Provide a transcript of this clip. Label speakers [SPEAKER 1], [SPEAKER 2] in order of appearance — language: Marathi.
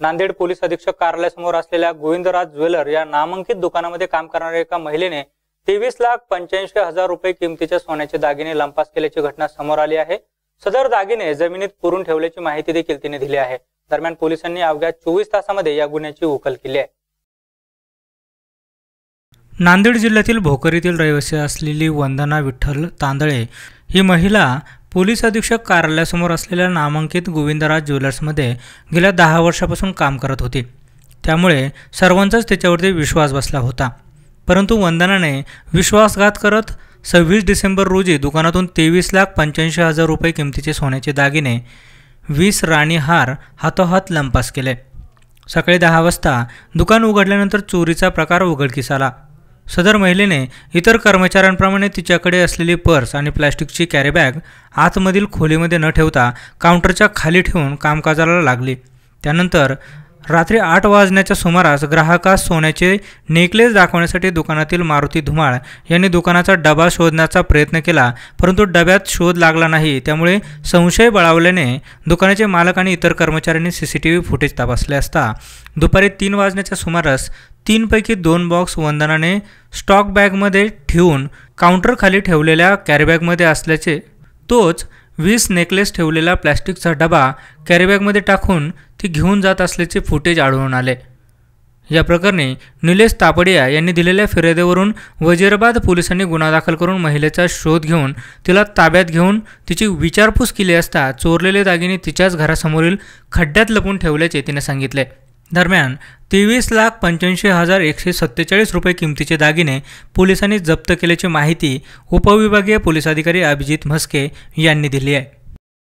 [SPEAKER 1] नांदेड पोलीस अधीक्षक कार्यालयासमोर असलेल्या गोविंदराज ज्वेलर या नामांकित दुकानामध्ये काम करणाऱ्या एका महिलेने तेवीस लाख पंच्याऐंशी हजार रुपये किमतीच्या सोन्याचे दागिने लंपास केल्याची घटना समोर आली आहे सदर दागिने जमिनीत पुरून ठेवल्याची माहिती देखील तिने दिली आहे दरम्यान पोलिसांनी अवघ्या चोवीस तासामध्ये या गुन्ह्याची उकल केली आहे नांदेड जिल्ह्यातील भोकरीतील रहिवासी असलेली वंदना विठ्ठल तांदळे ही महिला पोलीस अधीक्षक कार्यालयासमोर असलेल्या नामांकित गोविंदराज ज्वेलर्समध्ये गेल्या दहा वर्षापासून काम करत होती त्यामुळे सर्वांचाच त्याच्यावरती विश्वास बसला होता परंतु वंदनाने विश्वासघात करत सव्वीस डिसेंबर रोजी दुकानातून तेवीस लाख पंच्याऐंशी हजार रुपये किमतीचे सोन्याचे दागिने वीस हार हातोहात लंपास केले सकाळी दहा वाजता दुकान उघडल्यानंतर चोरीचा प्रकार उघडकीस आला सदर महिलेने इतर कर्मचाऱ्यांप्रमाणे तिच्याकडे असलेली पर्स आणि प्लॅस्टिकची कॅरीबॅग आतमधील खोलीमध्ये न ठेवता काउंटरच्या खाली ठेवून कामकाजाला लागली त्यानंतर रात्री आठ वाजण्याच्या सुमारास ग्राहकास सोन्याचे नेकलेस दाखवण्यासाठी दुकानातील मारुती धुमाळ यांनी दुकानाचा डबा शोधण्याचा प्रयत्न केला परंतु डब्यात शोध लागला नाही त्यामुळे संशय बळावल्याने दुकानाचे मालक आणि इतर कर्मचाऱ्यांनी C C T V footage तपासले असता दुपारी तीन वाजण्याच्या सुमारास तीनपैकी दोन बॉक्स वंदनाने स्टॉक बॅगमध्ये ठेवून काउंटरखाली ठेवलेल्या कॅरीबॅगमध्ये असल्याचे तोच वीस नेकलेस ठेवलेला प्लॅस्टिकचा डबा कॅरीबॅगमध्ये टाकून ती घेऊन जात असल्याचे फुटेज आढळून आले या प्रकरणी निलेश तापडिया यांनी दिलेल्या फिर्यादीवरून वजीराबाद पोलिसांनी गुन्हा दाखल करून महिलेचा शोध घेऊन तिला ताब्यात घेऊन तिची विचारपूस केली असता चोरलेले दागिने तिच्याच घरासमोरील खड्ड्यात लपून ठेवल्याचे तिने सांगितले दरम्यान तेवीस लाख पंच्याऐंशी हजार एकशे सत्तेचाळीस रुपये किमतीचे दागिने पोलिसांनी जप्त केल्याची माहिती उपविभागीय पोलीस अधिकारी अभिजित म्हस्के यांनी दिली आहे